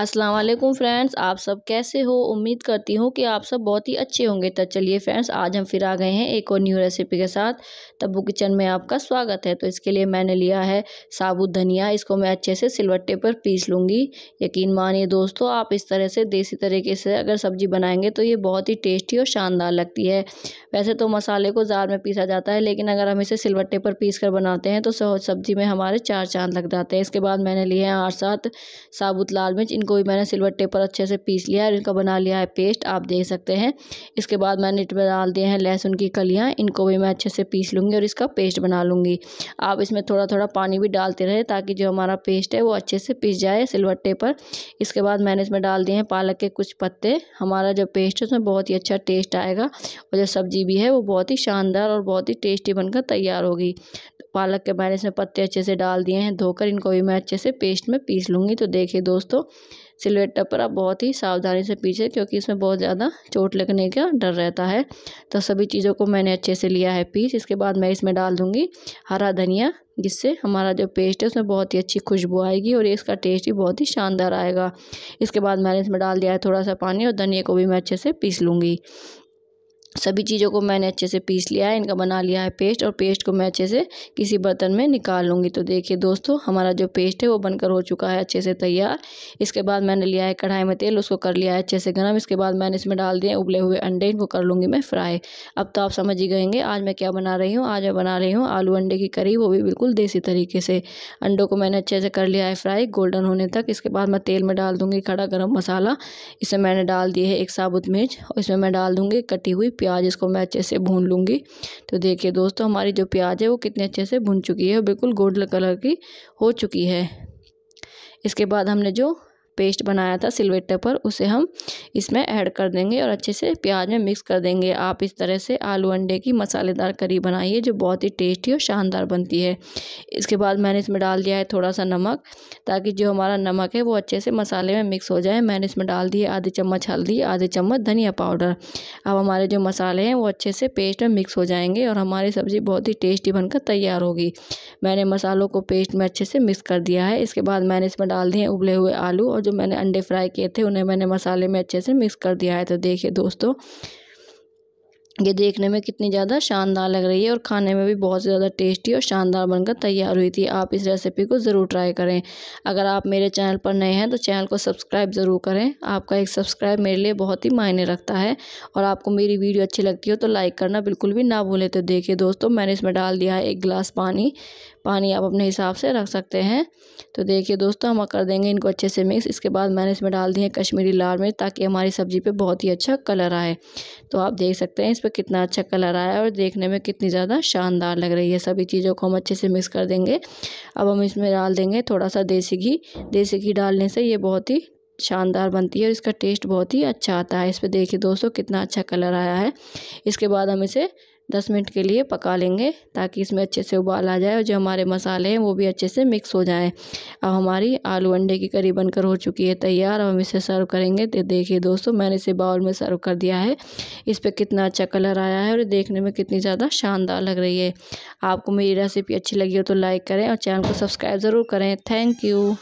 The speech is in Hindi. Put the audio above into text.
अस्सलाम वालेकुम फ्रेंड्स आप सब कैसे हो उम्मीद करती हूँ कि आप सब बहुत ही अच्छे होंगे तो चलिए फ्रेंड्स आज हम फिर आ गए हैं एक और न्यू रेसिपी के साथ तब्बू किचन में आपका स्वागत है तो इसके लिए मैंने लिया है साबुत धनिया इसको मैं अच्छे से सिलवट्टे पर पीस लूँगी यकीन मानिए दोस्तों आप इस तरह से देसी तरीके से अगर सब्ज़ी बनाएंगे तो ये बहुत ही टेस्टी और शानदार लगती है वैसे तो मसाले को जार में पीसा जाता है लेकिन अगर हम इसे सिलबट्टे पर पीस कर बनाते हैं तो सब्जी में हमारे चार चांद लग जाते हैं इसके बाद मैंने लिए हैं आठ सात साबुत लाल मिर्च इनको भी मैंने सिलबट्टे पर अच्छे से पीस लिया है और इनका बना लिया है पेस्ट आप देख सकते हैं इसके बाद मैंने इसमें डाल दिए हैं लहसुन की कलियाँ इनको भी मैं अच्छे से पीस लूँगी और इसका पेस्ट बना लूँगी आप इसमें थोड़ा थोड़ा पानी भी डालते रहे ताकि जो हमारा पेस्ट है वो अच्छे से पीस जाए सिलबट्टे पर इसके बाद मैंने इसमें डाल दिए हैं पालक के कुछ पत्ते हमारा जो पेस्ट है उसमें बहुत ही अच्छा टेस्ट आएगा और जो सब्जी ग्रेवी है वो बहुत ही शानदार और बहुत ही टेस्टी बनकर तैयार होगी पालक के मैंने इसमें पत्ते अच्छे से डाल दिए हैं धोकर इनको भी मैं अच्छे से पेस्ट में पीस लूँगी तो देखिए दोस्तों सिलवेटा पर आप बहुत ही सावधानी से पीछे क्योंकि इसमें बहुत ज़्यादा चोट लगने का डर रहता है तो सभी चीज़ों को मैंने अच्छे से लिया है पीस इसके बाद मैं इसमें डाल दूँगी हरा धनिया जिससे हमारा जो पेस्ट है उसमें बहुत ही अच्छी खुशबू आएगी और इसका टेस्ट भी बहुत ही शानदार आएगा इसके बाद मैंने इसमें डाल दिया है थोड़ा सा पानी और धनिया को भी मैं अच्छे से पीस लूँगी सभी चीज़ों को मैंने अच्छे से पीस लिया है इनका बना लिया है पेस्ट और पेस्ट को मैं अच्छे से किसी बर्तन में निकाल लूँगी तो देखिए दोस्तों हमारा जो पेस्ट है वो बनकर हो चुका है अच्छे से तैयार इसके बाद मैंने लिया है कढ़ाई में तेल उसको कर लिया है अच्छे से गर्म इसके बाद मैंने इसमें डाल दिए उबले हुए अंडे इनको कर लूँगी मैं फ्राई अब तो आप समझ ही गएंगे आज मैं क्या बना रही हूँ आज मैं बना रही हूँ आलू अंडे की करी वो भी बिल्कुल देसी तरीके से अंडों को मैंने अच्छे से कर लिया है फ्राई गोल्डन होने तक इसके बाद मैं तेल में डाल दूँगी खड़ा गर्म मसाला इसमें मैंने डाल दिए है एक साबुत मिर्च और इसमें मैं डाल दूँगी कटी हुई प्याज इसको मैं अच्छे से भून लूँगी तो देखिए दोस्तों हमारी जो प्याज है वो कितने अच्छे से भुन चुकी है और बिल्कुल गोल्ड कलर की हो चुकी है इसके बाद हमने जो पेस्ट बनाया था सिलवेटे पर उसे हम इसमें ऐड कर देंगे और अच्छे से प्याज में मिक्स कर देंगे आप इस तरह से आलू अंडे की मसालेदार करी बनाइए जो बहुत ही टेस्टी और शानदार बनती है इसके बाद मैंने इसमें डाल दिया है थोड़ा सा नमक ताकि जो हमारा नमक है वो अच्छे से मसाले में मिक्स हो जाए मैंने इसमें डाल दिए आधे चम्मच हल्दी आधे चम्मच धनिया पाउडर अब हमारे जो मसाले हैं वो अच्छे से पेस्ट में मिक्स हो जाएंगे और हमारी सब्ज़ी बहुत ही टेस्टी बनकर तैयार होगी मैंने मसालों को पेस्ट में अच्छे से मिक्स कर दिया है इसके बाद मैंने इसमें डाल दिए उबले हुए आलू और जो मैंने अंडे फ्राई किए थे उन्हें मैंने मसाले में अच्छे से मिक्स कर दिया है तो देखिए दोस्तों ये देखने में कितनी ज़्यादा शानदार लग रही है और खाने में भी बहुत ज़्यादा टेस्टी और शानदार बनकर तैयार हुई थी आप इस रेसिपी को ज़रूर ट्राई करें अगर आप मेरे चैनल पर नए हैं तो चैनल को सब्सक्राइब ज़रूर करें आपका एक सब्सक्राइब मेरे लिए बहुत ही मायने रखता है और आपको मेरी वीडियो अच्छी लगती हो तो लाइक करना बिल्कुल भी ना भूलें तो देखिए दोस्तों मैंने इसमें डाल दिया है एक गिलास पानी पानी आप अपने हिसाब से रख सकते हैं तो देखिए दोस्तों हम कर देंगे इनको अच्छे से मिक्स इसके बाद मैंने इसमें डाल दिए कश्मीरी लाल मिर्च ताकि हमारी सब्ज़ी पे बहुत ही अच्छा कलर आए तो आप देख सकते हैं इस पर कितना अच्छा कलर आया और देखने में कितनी ज़्यादा शानदार लग रही है सभी चीज़ों को हम अच्छे से मिक्स कर देंगे अब हम इसमें डाल देंगे थोड़ा सा देसी घी देसी घी डालने से ये बहुत ही शानदार बनती है और इसका टेस्ट बहुत ही अच्छा आता है इस पर देखिए दोस्तों कितना अच्छा कलर आया है इसके बाद हम इसे दस मिनट के लिए पका लेंगे ताकि इसमें अच्छे से उबाल आ जाए और जो हमारे मसाले हैं वो भी अच्छे से मिक्स हो जाएं अब हमारी आलू अंडे की करी बनकर हो चुकी है तैयार अब हम इसे सर्व करेंगे तो देखिए दोस्तों मैंने इसे बाउल में सर्व कर दिया है इस पर कितना अच्छा कलर आया है और देखने में कितनी ज़्यादा शानदार लग रही है आपको मेरी रेसिपी अच्छी लगी हो तो लाइक करें और चैनल को सब्सक्राइब ज़रूर करें थैंक यू